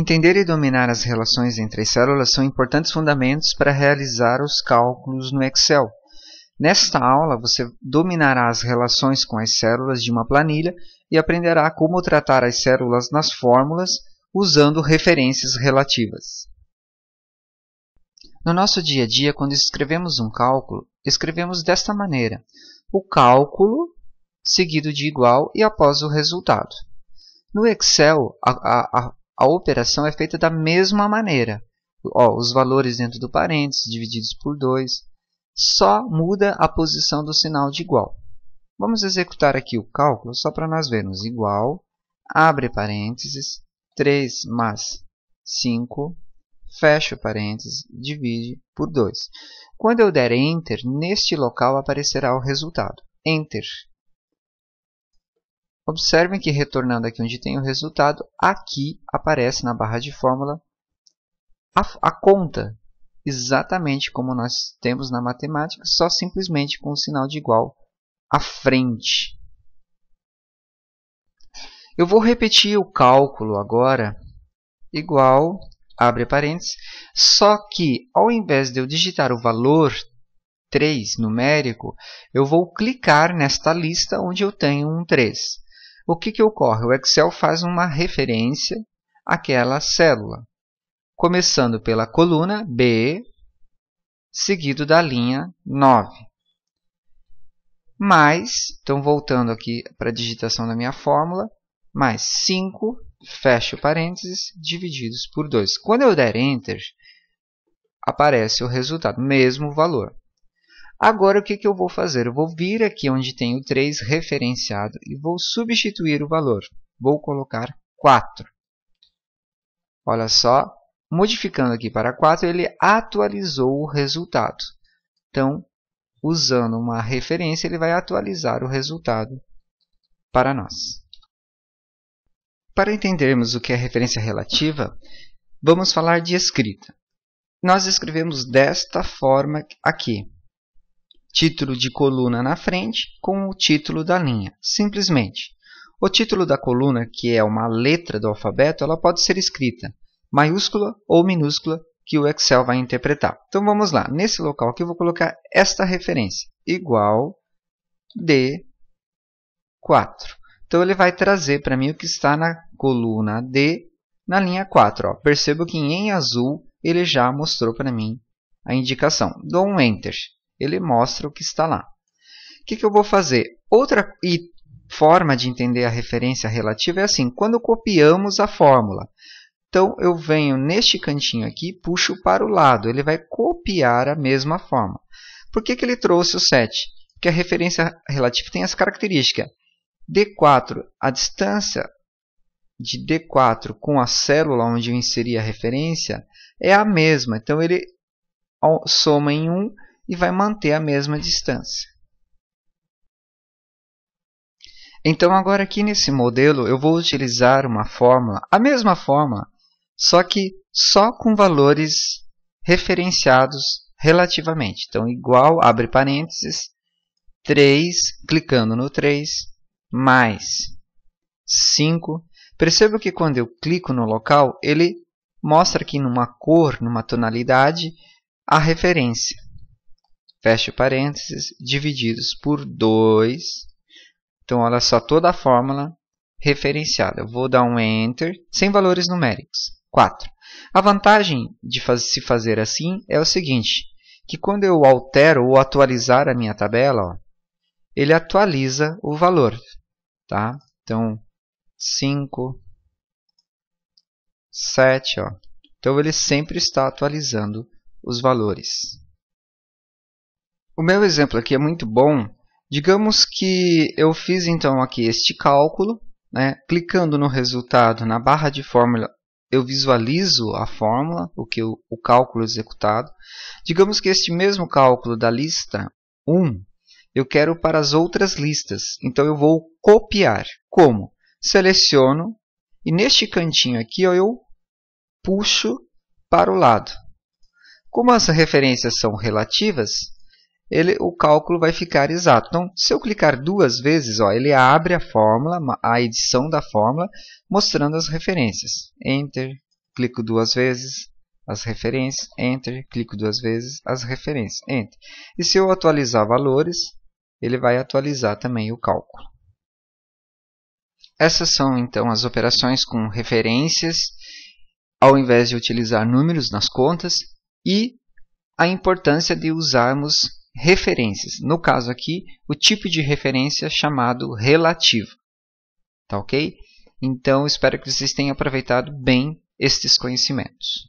Entender e dominar as relações entre as células são importantes fundamentos para realizar os cálculos no Excel. Nesta aula, você dominará as relações com as células de uma planilha e aprenderá como tratar as células nas fórmulas usando referências relativas. No nosso dia a dia, quando escrevemos um cálculo, escrevemos desta maneira: o cálculo seguido de igual e após o resultado. No Excel, a, a, a a operação é feita da mesma maneira. Ó, os valores dentro do parênteses divididos por 2 só muda a posição do sinal de igual. Vamos executar aqui o cálculo só para nós vermos. Igual, abre parênteses, 3 mais 5, fecha parênteses, divide por 2. Quando eu der Enter, neste local aparecerá o resultado. Enter Observem que retornando aqui onde tem o resultado, aqui aparece na barra de fórmula a, a conta, exatamente como nós temos na matemática, só simplesmente com o sinal de igual à frente. Eu vou repetir o cálculo agora, igual, abre parênteses, só que ao invés de eu digitar o valor 3 numérico, eu vou clicar nesta lista onde eu tenho um 3 o que, que ocorre? O Excel faz uma referência àquela célula, começando pela coluna B, seguido da linha 9. Mais, então voltando aqui para a digitação da minha fórmula, mais 5, fecho parênteses, divididos por 2. Quando eu der Enter, aparece o resultado, mesmo valor. Agora o que, que eu vou fazer? Eu vou vir aqui onde tem o 3 referenciado e vou substituir o valor. Vou colocar 4. Olha só, modificando aqui para 4, ele atualizou o resultado. Então, usando uma referência, ele vai atualizar o resultado para nós. Para entendermos o que é referência relativa, vamos falar de escrita. Nós escrevemos desta forma aqui título de coluna na frente com o título da linha, simplesmente. O título da coluna, que é uma letra do alfabeto, ela pode ser escrita maiúscula ou minúscula, que o Excel vai interpretar. Então vamos lá, nesse local aqui eu vou colocar esta referência, igual D4. Então ele vai trazer para mim o que está na coluna D na linha 4. Ó. Percebo que em azul ele já mostrou para mim a indicação. Dou um Enter ele mostra o que está lá. O que, que eu vou fazer? Outra e forma de entender a referência relativa é assim, quando copiamos a fórmula. Então, eu venho neste cantinho aqui, puxo para o lado, ele vai copiar a mesma forma. Por que, que ele trouxe o 7? Porque a referência relativa tem essa característica. D4, a distância de D4 com a célula onde eu inseri a referência é a mesma. Então, ele soma em 1 um e vai manter a mesma distância. Então agora aqui nesse modelo eu vou utilizar uma fórmula, a mesma fórmula, só que só com valores referenciados relativamente. Então igual, abre parênteses, 3, clicando no 3, mais 5. Perceba que quando eu clico no local, ele mostra aqui numa cor, numa tonalidade, a referência fecha parênteses, divididos por 2. Então, olha só toda a fórmula referenciada. Eu vou dar um Enter, sem valores numéricos. 4. A vantagem de faz, se fazer assim é o seguinte, que quando eu altero ou atualizar a minha tabela, ó, ele atualiza o valor. Tá? Então, 5, 7. Ó. Então, ele sempre está atualizando os valores. O meu exemplo aqui é muito bom. Digamos que eu fiz então aqui este cálculo, né? clicando no resultado na barra de fórmula eu visualizo a fórmula, o que o, o cálculo executado. Digamos que este mesmo cálculo da lista 1 eu quero para as outras listas, então eu vou copiar. Como? Seleciono e neste cantinho aqui ó, eu puxo para o lado. Como as referências são relativas, ele, o cálculo vai ficar exato. Então, se eu clicar duas vezes, ó, ele abre a fórmula, a edição da fórmula, mostrando as referências. Enter, clico duas vezes, as referências, Enter, clico duas vezes, as referências, Enter. E se eu atualizar valores, ele vai atualizar também o cálculo. Essas são, então, as operações com referências, ao invés de utilizar números nas contas, e a importância de usarmos referências. No caso aqui, o tipo de referência chamado relativo. Tá ok? Então, espero que vocês tenham aproveitado bem estes conhecimentos.